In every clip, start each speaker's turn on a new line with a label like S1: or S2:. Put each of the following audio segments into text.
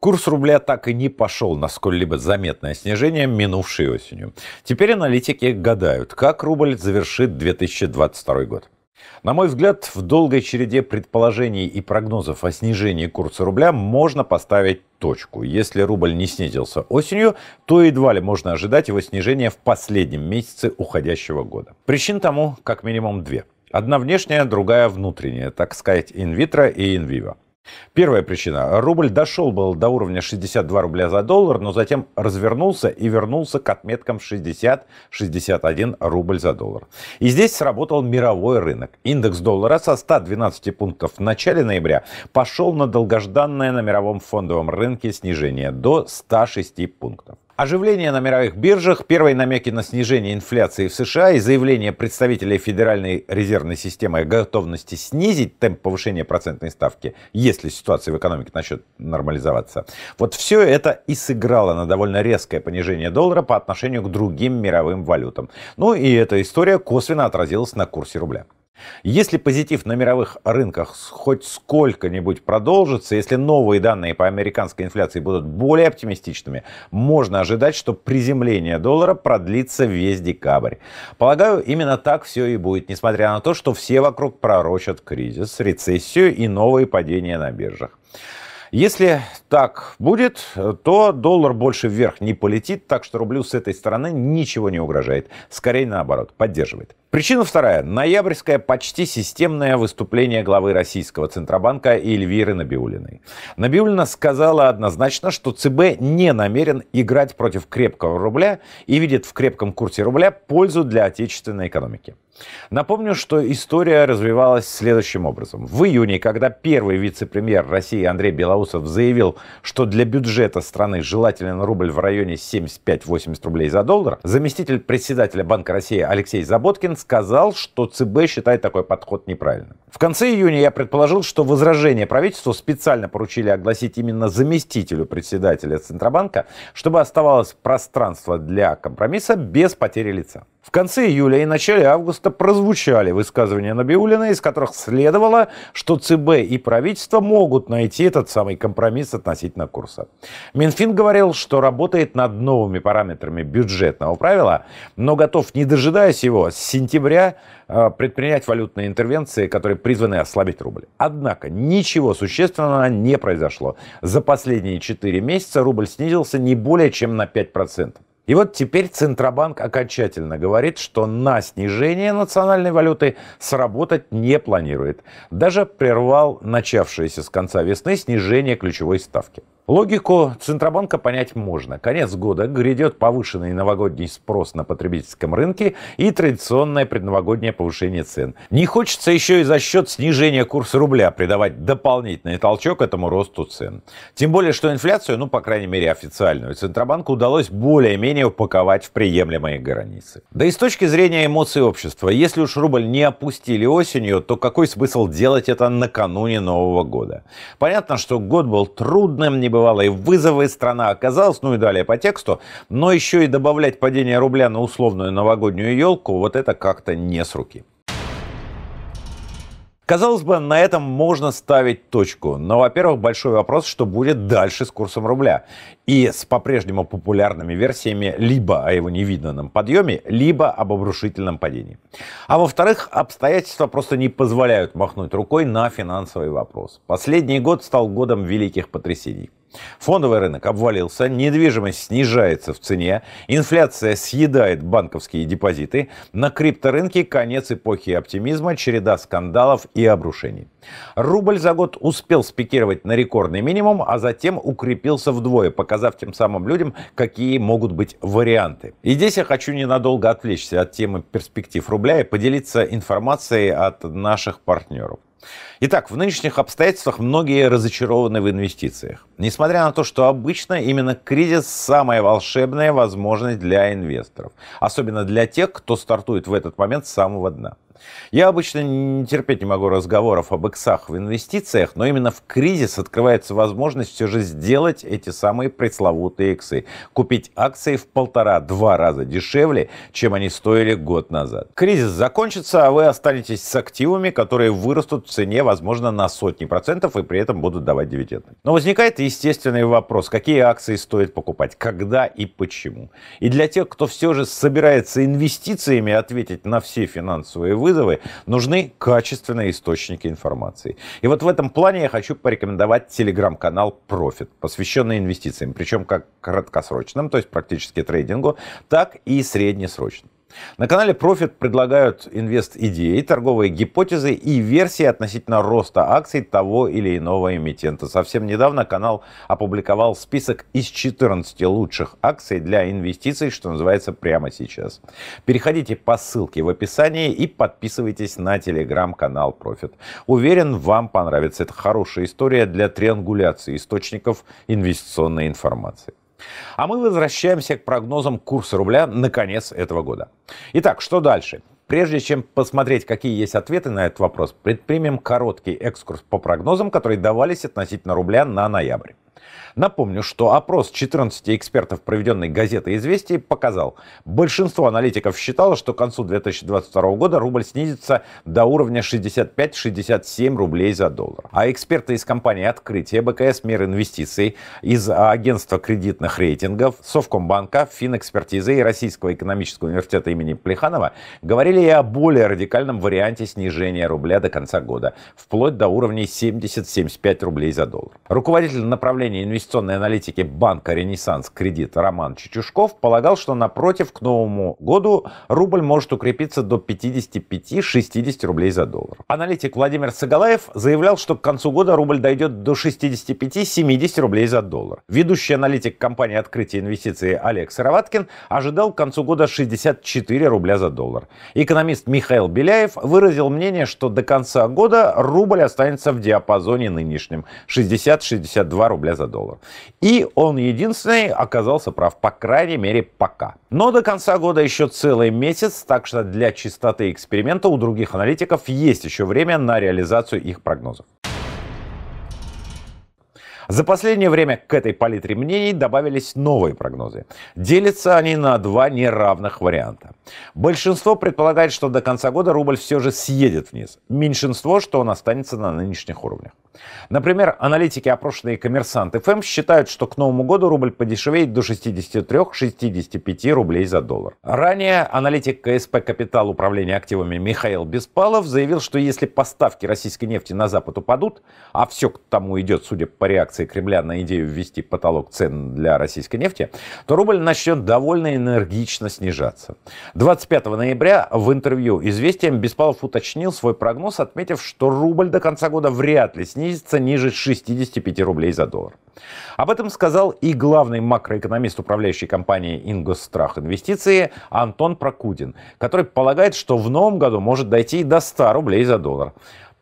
S1: Курс рубля так и не пошел на сколь-либо заметное снижение минувшей осенью. Теперь аналитики гадают, как рубль завершит 2022 год. На мой взгляд, в долгой череде предположений и прогнозов о снижении курса рубля можно поставить точку. Если рубль не снизился осенью, то едва ли можно ожидать его снижения в последнем месяце уходящего года. Причин тому как минимум две. Одна внешняя, другая внутренняя, так сказать, инвитро и инвиво. Первая причина. Рубль дошел был до уровня 62 рубля за доллар, но затем развернулся и вернулся к отметкам 60-61 рубль за доллар. И здесь сработал мировой рынок. Индекс доллара со 112 пунктов в начале ноября пошел на долгожданное на мировом фондовом рынке снижение до 106 пунктов. Оживление на мировых биржах, первые намеки на снижение инфляции в США и заявление представителей Федеральной резервной системы о готовности снизить темп повышения процентной ставки, если ситуация в экономике начнет нормализоваться. Вот все это и сыграло на довольно резкое понижение доллара по отношению к другим мировым валютам. Ну и эта история косвенно отразилась на курсе рубля. Если позитив на мировых рынках хоть сколько-нибудь продолжится, если новые данные по американской инфляции будут более оптимистичными, можно ожидать, что приземление доллара продлится весь декабрь. Полагаю, именно так все и будет, несмотря на то, что все вокруг пророчат кризис, рецессию и новые падения на биржах. Если так будет, то доллар больше вверх не полетит, так что рублю с этой стороны ничего не угрожает. Скорее наоборот, поддерживает. Причина вторая. Ноябрьское почти системное выступление главы российского Центробанка Эльвиры Набиулиной. Набиулина сказала однозначно, что ЦБ не намерен играть против крепкого рубля и видит в крепком курсе рубля пользу для отечественной экономики. Напомню, что история развивалась следующим образом. В июне, когда первый вице-премьер России Андрей Белоусов заявил, что для бюджета страны желателен рубль в районе 75-80 рублей за доллар, заместитель председателя Банка России Алексей Заботкин сказал, что ЦБ считает такой подход неправильным. В конце июня я предположил, что возражение правительству специально поручили огласить именно заместителю председателя Центробанка, чтобы оставалось пространство для компромисса без потери лица. В конце июля и начале августа прозвучали высказывания Набиулина, из которых следовало, что ЦБ и правительство могут найти этот самый компромисс относительно курса. Минфин говорил, что работает над новыми параметрами бюджетного правила, но готов, не дожидаясь его, с сентября э, предпринять валютные интервенции, которые призваны ослабить рубль. Однако ничего существенного не произошло. За последние 4 месяца рубль снизился не более чем на 5%. И вот теперь Центробанк окончательно говорит, что на снижение национальной валюты сработать не планирует. Даже прервал начавшееся с конца весны снижение ключевой ставки. Логику Центробанка понять можно. Конец года грядет повышенный новогодний спрос на потребительском рынке и традиционное предновогоднее повышение цен. Не хочется еще и за счет снижения курса рубля придавать дополнительный толчок этому росту цен. Тем более, что инфляцию, ну, по крайней мере, официальную, Центробанку удалось более-менее упаковать в приемлемые границы. Да и с точки зрения эмоций общества, если уж рубль не опустили осенью, то какой смысл делать это накануне Нового года? Понятно, что год был трудным, не бывало и вызовы, страна оказалась, ну и далее по тексту. Но еще и добавлять падение рубля на условную новогоднюю елку, вот это как-то не с руки. Казалось бы, на этом можно ставить точку. Но, во-первых, большой вопрос, что будет дальше с курсом рубля. И с по-прежнему популярными версиями либо о а его невиданном подъеме, либо об обрушительном падении. А во-вторых, обстоятельства просто не позволяют махнуть рукой на финансовый вопрос. Последний год стал годом великих потрясений. Фондовый рынок обвалился, недвижимость снижается в цене, инфляция съедает банковские депозиты, на крипторынке конец эпохи оптимизма, череда скандалов и обрушений. Рубль за год успел спикировать на рекордный минимум, а затем укрепился вдвое, показав тем самым людям, какие могут быть варианты. И здесь я хочу ненадолго отвлечься от темы перспектив рубля и поделиться информацией от наших партнеров. Итак, в нынешних обстоятельствах многие разочарованы в инвестициях. Несмотря на то, что обычно именно кризис – самая волшебная возможность для инвесторов. Особенно для тех, кто стартует в этот момент с самого дна. Я обычно не терпеть не могу разговоров об иксах в инвестициях, но именно в кризис открывается возможность все же сделать эти самые пресловутые иксы. Купить акции в полтора-два раза дешевле, чем они стоили год назад. Кризис закончится, а вы останетесь с активами, которые вырастут в цене, возможно, на сотни процентов и при этом будут давать дивиденды. Но возникает естественный вопрос, какие акции стоит покупать, когда и почему. И для тех, кто все же собирается инвестициями ответить на все финансовые вызовы, вызовы, нужны качественные источники информации. И вот в этом плане я хочу порекомендовать телеграм-канал Profit, посвященный инвестициям, причем как краткосрочным, то есть практически трейдингу, так и среднесрочным. На канале Profit предлагают инвест-идеи, торговые гипотезы и версии относительно роста акций того или иного эмитента. Совсем недавно канал опубликовал список из 14 лучших акций для инвестиций, что называется прямо сейчас. Переходите по ссылке в описании и подписывайтесь на телеграм-канал Profit. Уверен, вам понравится. Это хорошая история для триангуляции источников инвестиционной информации. А мы возвращаемся к прогнозам курса рубля на конец этого года. Итак, что дальше? Прежде чем посмотреть, какие есть ответы на этот вопрос, предпримем короткий экскурс по прогнозам, которые давались относительно рубля на ноябрь. Напомню, что опрос 14 экспертов, проведенный газетой «Известия», показал, большинство аналитиков считало, что к концу 2022 года рубль снизится до уровня 65-67 рублей за доллар. А эксперты из компании «Открытие», БКС «Мир инвестиций», из агентства кредитных рейтингов, Совкомбанка, Финэкспертизы и Российского экономического университета имени Плеханова говорили и о более радикальном варианте снижения рубля до конца года, вплоть до уровней 70-75 рублей за доллар. Руководитель направления управления инвестиционной аналитики банка «Ренессанс Кредит» Роман Чичушков полагал, что напротив, к Новому году рубль может укрепиться до 55-60 рублей за доллар. Аналитик Владимир Сагалаев заявлял, что к концу года рубль дойдет до 65-70 рублей за доллар. Ведущий аналитик компании «Открытие инвестиций» Олег Сыроваткин ожидал к концу года 64 рубля за доллар. Экономист Михаил Беляев выразил мнение, что до конца года рубль останется в диапазоне нынешнем 60-62 рубля за доллар. И он единственный оказался прав, по крайней мере пока. Но до конца года еще целый месяц, так что для чистоты эксперимента у других аналитиков есть еще время на реализацию их прогнозов. За последнее время к этой палитре мнений добавились новые прогнозы. Делятся они на два неравных варианта. Большинство предполагает, что до конца года рубль все же съедет вниз. Меньшинство, что он останется на нынешних уровнях. Например, аналитики, опрошенные коммерсант ФМ, считают, что к Новому году рубль подешевеет до 63-65 рублей за доллар. Ранее аналитик КСП «Капитал управления активами» Михаил Беспалов заявил, что если поставки российской нефти на Запад упадут, а все к тому идет, судя по реакции реакции Кремля на идею ввести потолок цен для российской нефти, то рубль начнет довольно энергично снижаться. 25 ноября в интервью «Известиям» Беспалов уточнил свой прогноз, отметив, что рубль до конца года вряд ли снизится ниже 65 рублей за доллар. Об этом сказал и главный макроэкономист управляющей компании Ингострах Инвестиции» Антон Прокудин, который полагает, что в новом году может дойти и до 100 рублей за доллар.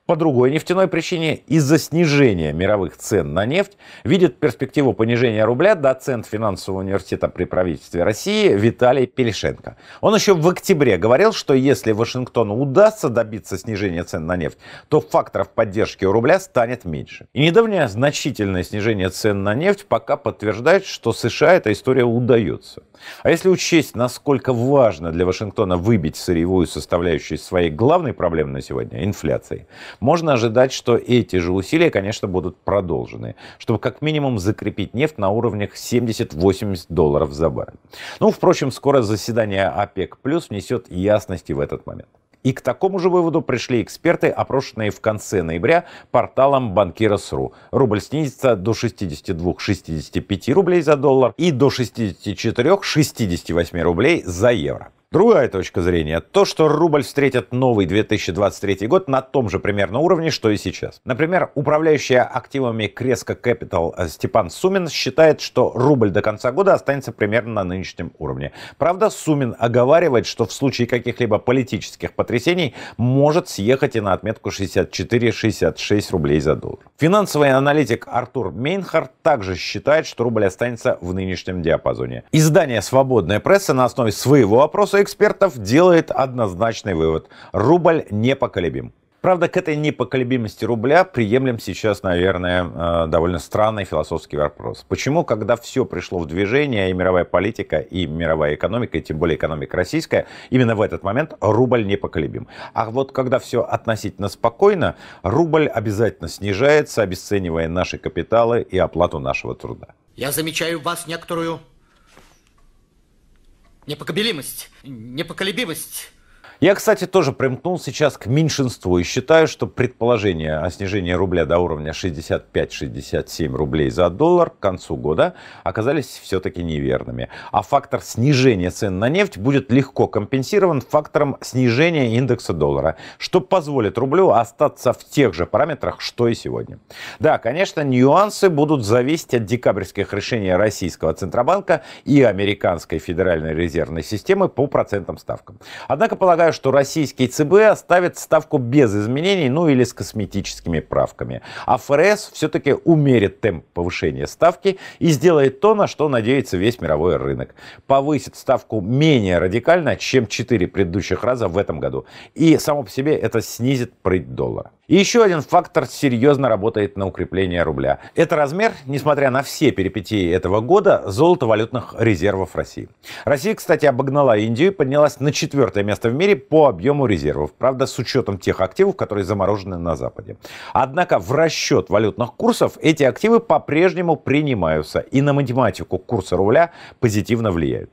S1: По другой нефтяной причине, из-за снижения мировых цен на нефть, видит перспективу понижения рубля доцент финансового университета при правительстве России Виталий Пелешенко. Он еще в октябре говорил, что если Вашингтону удастся добиться снижения цен на нефть, то факторов поддержки у рубля станет меньше. И недавнее значительное снижение цен на нефть пока подтверждает, что США эта история удается. А если учесть, насколько важно для Вашингтона выбить сырьевую составляющую своей главной проблемы на сегодня – инфляции, можно ожидать, что эти же усилия, конечно, будут продолжены, чтобы как минимум закрепить нефть на уровнях 70-80 долларов за баррель. Ну, впрочем, скоро заседание ОПЕК+, плюс внесет ясности в этот момент. И к такому же выводу пришли эксперты, опрошенные в конце ноября порталом Банкира.сру. Рубль снизится до 62-65 рублей за доллар и до 64-68 рублей за евро. Другая точка зрения – то, что рубль встретит новый 2023 год на том же примерно уровне, что и сейчас. Например, управляющая активами Креска Capital э, Степан Сумин считает, что рубль до конца года останется примерно на нынешнем уровне. Правда, Сумин оговаривает, что в случае каких-либо политических потрясений может съехать и на отметку 64-66 рублей за доллар. Финансовый аналитик Артур Мейнхард также считает, что рубль останется в нынешнем диапазоне. Издание «Свободная пресса» на основе своего опроса большинство экспертов делает однозначный вывод. Рубль непоколебим. Правда, к этой непоколебимости рубля приемлем сейчас, наверное, э, довольно странный философский вопрос. Почему, когда все пришло в движение, и мировая политика, и мировая экономика, и тем более экономика российская, именно в этот момент рубль непоколебим? А вот когда все относительно спокойно, рубль обязательно снижается, обесценивая наши капиталы и оплату нашего труда. Я замечаю в вас некоторую Непоколебимость, непоколебимость. Я, кстати, тоже примкнул сейчас к меньшинству и считаю, что предположение о снижении рубля до уровня 65-67 рублей за доллар к концу года оказались все-таки неверными. А фактор снижения цен на нефть будет легко компенсирован фактором снижения индекса доллара, что позволит рублю остаться в тех же параметрах, что и сегодня. Да, конечно, нюансы будут зависеть от декабрьских решений российского Центробанка и американской Федеральной резервной системы по процентным ставкам. Однако, полагаю, Считаю, что российский ЦБ оставит ставку без изменений, ну или с косметическими правками. А ФРС все-таки умерит темп повышения ставки и сделает то, на что надеется весь мировой рынок. Повысит ставку менее радикально, чем 4 предыдущих раза в этом году. И само по себе это снизит прыть доллара. И еще один фактор серьезно работает на укрепление рубля. Это размер, несмотря на все перипетии этого года, золотовалютных резервов России. Россия, кстати, обогнала Индию и поднялась на четвертое место в мире по объему резервов. Правда, с учетом тех активов, которые заморожены на Западе. Однако в расчет валютных курсов эти активы по-прежнему принимаются и на математику курса рубля позитивно влияют.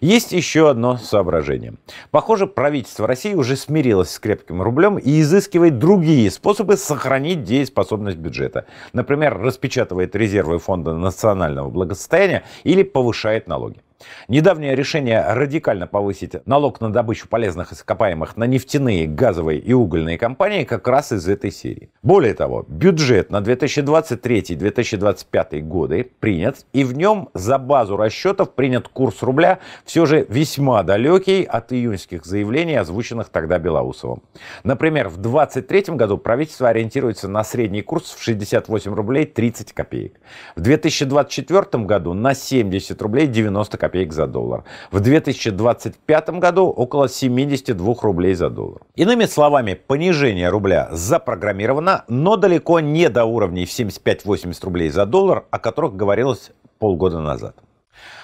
S1: Есть еще одно соображение. Похоже, правительство России уже смирилось с крепким рублем и изыскивает другие способы сохранить дееспособность бюджета. Например, распечатывает резервы фонда национального благосостояния или повышает налоги. Недавнее решение радикально повысить налог на добычу полезных ископаемых на нефтяные, газовые и угольные компании как раз из этой серии. Более того, бюджет на 2023-2025 годы принят, и в нем за базу расчетов принят курс рубля, все же весьма далекий от июньских заявлений, озвученных тогда Белоусовым. Например, в 2023 году правительство ориентируется на средний курс в 68 рублей 30 копеек. В 2024 году на 70 рублей 90 копеек копеек за доллар. В 2025 году около 72 рублей за доллар. Иными словами, понижение рубля запрограммировано, но далеко не до уровней в 75-80 рублей за доллар, о которых говорилось полгода назад.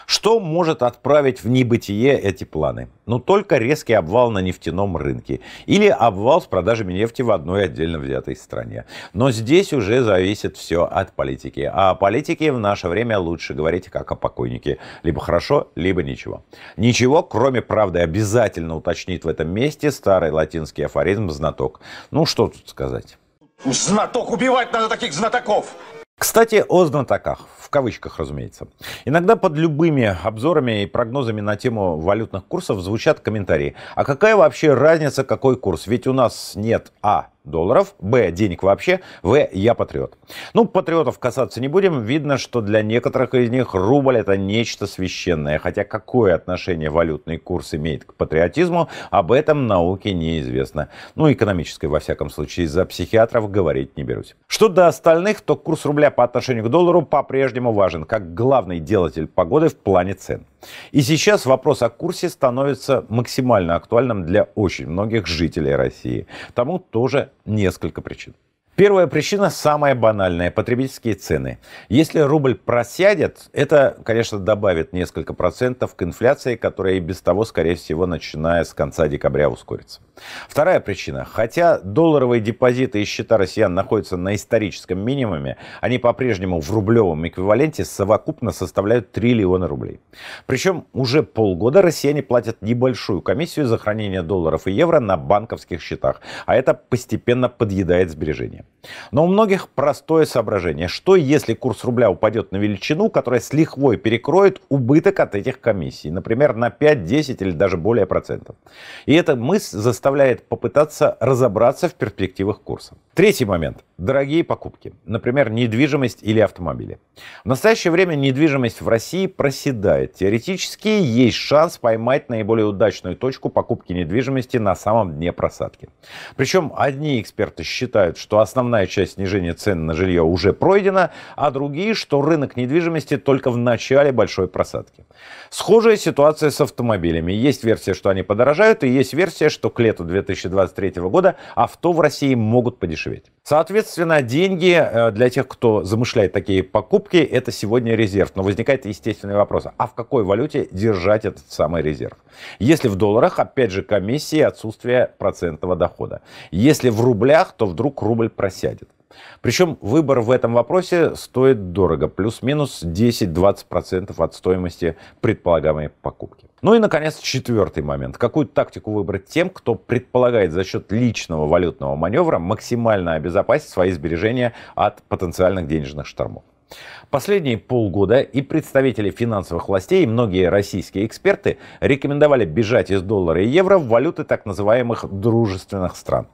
S1: Что может отправить в небытие эти планы? Ну, только резкий обвал на нефтяном рынке или обвал с продажами нефти в одной отдельно взятой стране. Но здесь уже зависит все от политики. А о политике в наше время лучше говорить как о покойнике. Либо хорошо, либо ничего. Ничего, кроме правды, обязательно уточнит в этом месте старый латинский афоризм «знаток». Ну, что тут сказать? Знаток убивать надо таких знатоков! Кстати, о знатоках, в кавычках, разумеется. Иногда под любыми обзорами и прогнозами на тему валютных курсов звучат комментарии. А какая вообще разница, какой курс? Ведь у нас нет А долларов, б, денег вообще, в, я патриот. Ну, патриотов касаться не будем, видно, что для некоторых из них рубль это нечто священное, хотя какое отношение валютный курс имеет к патриотизму, об этом науке неизвестно. Ну, экономической, во всяком случае, за психиатров говорить не берусь. Что до остальных, то курс рубля по отношению к доллару по-прежнему важен, как главный делатель погоды в плане цен. И сейчас вопрос о курсе становится максимально актуальным для очень многих жителей России. Тому тоже несколько причин. Первая причина самая банальная – потребительские цены. Если рубль просядет, это, конечно, добавит несколько процентов к инфляции, которая и без того, скорее всего, начиная с конца декабря ускорится. Вторая причина. Хотя долларовые депозиты и счета россиян находятся на историческом минимуме, они по-прежнему в рублевом эквиваленте совокупно составляют триллионы рублей. Причем уже полгода россияне платят небольшую комиссию за хранение долларов и евро на банковских счетах, а это постепенно подъедает сбережения. Но у многих простое соображение. Что если курс рубля упадет на величину, которая с лихвой перекроет убыток от этих комиссий, например, на 5, 10 или даже более процентов? И эта мысль заставляет попытаться разобраться в перспективах курса. Третий момент. Дорогие покупки. Например, недвижимость или автомобили. В настоящее время недвижимость в России проседает. Теоретически есть шанс поймать наиболее удачную точку покупки недвижимости на самом дне просадки. Причем одни эксперты считают, что основная основная часть снижения цен на жилье уже пройдена, а другие, что рынок недвижимости только в начале большой просадки. Схожая ситуация с автомобилями. Есть версия, что они подорожают, и есть версия, что к лету 2023 года авто в России могут подешеветь. Соответственно, деньги э, для тех, кто замышляет такие покупки, это сегодня резерв. Но возникает естественный вопрос, а в какой валюте держать этот самый резерв? Если в долларах, опять же, комиссии отсутствие процентного дохода. Если в рублях, то вдруг рубль просит сядет. Причем выбор в этом вопросе стоит дорого, плюс-минус 10-20% от стоимости предполагаемой покупки. Ну и, наконец, четвертый момент. Какую тактику выбрать тем, кто предполагает за счет личного валютного маневра максимально обезопасить свои сбережения от потенциальных денежных штормов? Последние полгода и представители финансовых властей, и многие российские эксперты рекомендовали бежать из доллара и евро в валюты так называемых дружественных стран.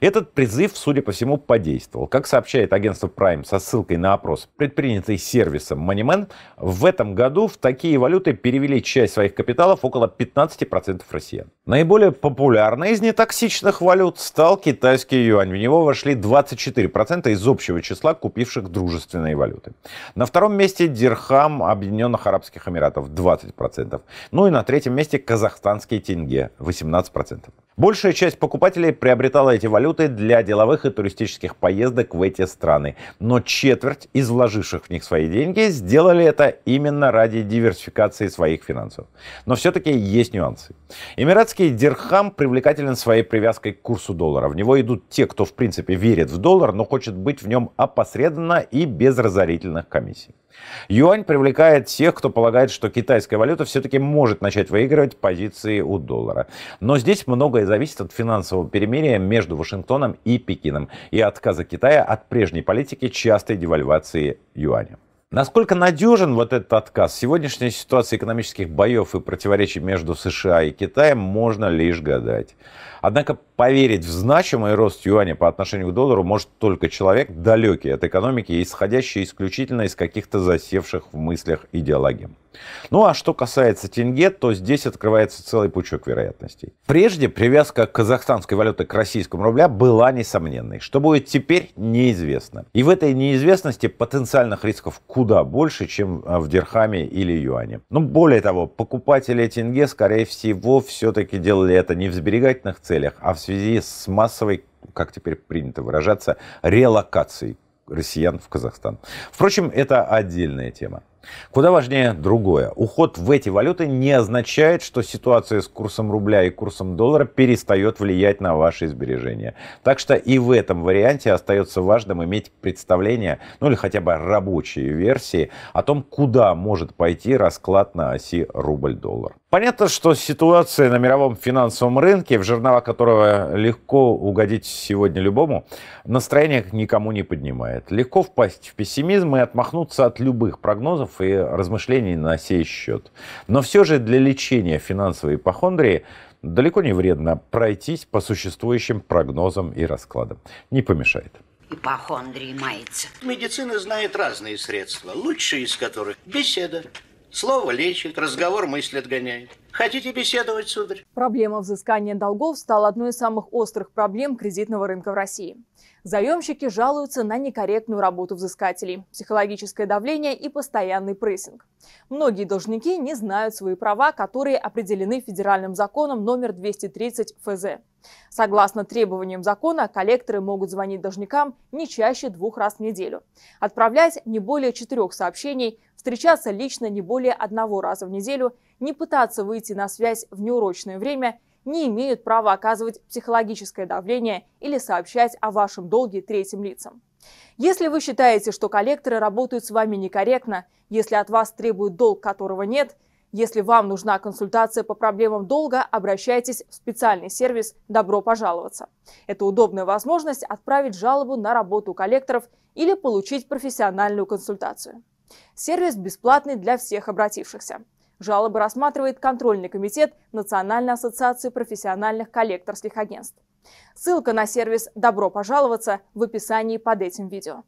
S1: Этот призыв, судя по всему, подействовал. Как сообщает агентство Prime со ссылкой на опрос, предпринятый сервисом Moneyman, в этом году в такие валюты перевели часть своих капиталов около 15% россиян. Наиболее популярной из нетоксичных валют стал китайский юань. В него вошли 24% из общего числа купивших дружественные валюты. На втором месте дирхам Объединенных Арабских Эмиратов 20%. Ну и на третьем месте казахстанский тенге 18%. Большая часть покупателей приобретала эти валюты для деловых и туристических поездок в эти страны. Но четверть из вложивших в них свои деньги сделали это именно ради диверсификации своих финансов. Но все-таки есть нюансы. Эмиратский дирхам привлекателен своей привязкой к курсу доллара. В него идут те, кто в принципе верит в доллар, но хочет быть в нем опосредованно и без разорительных комиссий. Юань привлекает тех, кто полагает, что китайская валюта все-таки может начать выигрывать позиции у доллара. Но здесь многое зависит от финансового перемирия между Вашингтоном и Пекином и отказа Китая от прежней политики частой девальвации юаня. Насколько надежен вот этот отказ? Сегодняшняя ситуация экономических боев и противоречий между США и Китаем можно лишь гадать. Однако поверить в значимый рост юаня по отношению к доллару может только человек, далекий от экономики и исходящий исключительно из каких-то засевших в мыслях идеологий. Ну а что касается тенге, то здесь открывается целый пучок вероятностей. Прежде привязка казахстанской валюты к российскому рубля была несомненной. Что будет теперь, неизвестно. И в этой неизвестности потенциальных рисков куда больше, чем а, в дирхаме или юане. Но ну, более того, покупатели тенге, скорее всего, все-таки делали это не в сберегательных целях, а в связи связи с массовой, как теперь принято выражаться, релокацией россиян в Казахстан. Впрочем, это отдельная тема. Куда важнее другое. Уход в эти валюты не означает, что ситуация с курсом рубля и курсом доллара перестает влиять на ваши сбережения. Так что и в этом варианте остается важным иметь представление, ну или хотя бы рабочие версии о том, куда может пойти расклад на оси рубль-доллар. Понятно, что ситуация на мировом финансовом рынке, в жернова которого легко угодить сегодня любому, настроение никому не поднимает. Легко впасть в пессимизм и отмахнуться от любых прогнозов, вопросов и размышлений на сей счет. Но все же для лечения финансовой ипохондрии далеко не вредно пройтись по существующим прогнозам и раскладам. Не помешает. Ипохондрии мается. Медицина знает разные средства, лучшие из которых беседа. Слово лечит, разговор мысль отгоняет. Хотите беседовать, сударь?
S2: Проблема взыскания долгов стала одной из самых острых проблем кредитного рынка в России. Заемщики жалуются на некорректную работу взыскателей, психологическое давление и постоянный прессинг. Многие должники не знают свои права, которые определены федеральным законом номер 230 ФЗ. Согласно требованиям закона, коллекторы могут звонить должникам не чаще двух раз в неделю, отправлять не более четырех сообщений, встречаться лично не более одного раза в неделю – не пытаться выйти на связь в неурочное время, не имеют права оказывать психологическое давление или сообщать о вашем долге третьим лицам. Если вы считаете, что коллекторы работают с вами некорректно, если от вас требуют долг, которого нет, если вам нужна консультация по проблемам долга, обращайтесь в специальный сервис «Добро пожаловаться». Это удобная возможность отправить жалобу на работу коллекторов или получить профессиональную консультацию. Сервис бесплатный для всех обратившихся. Жалобы рассматривает контрольный комитет Национальной ассоциации профессиональных коллекторских агентств. Ссылка на сервис «Добро пожаловаться» в описании под этим видео.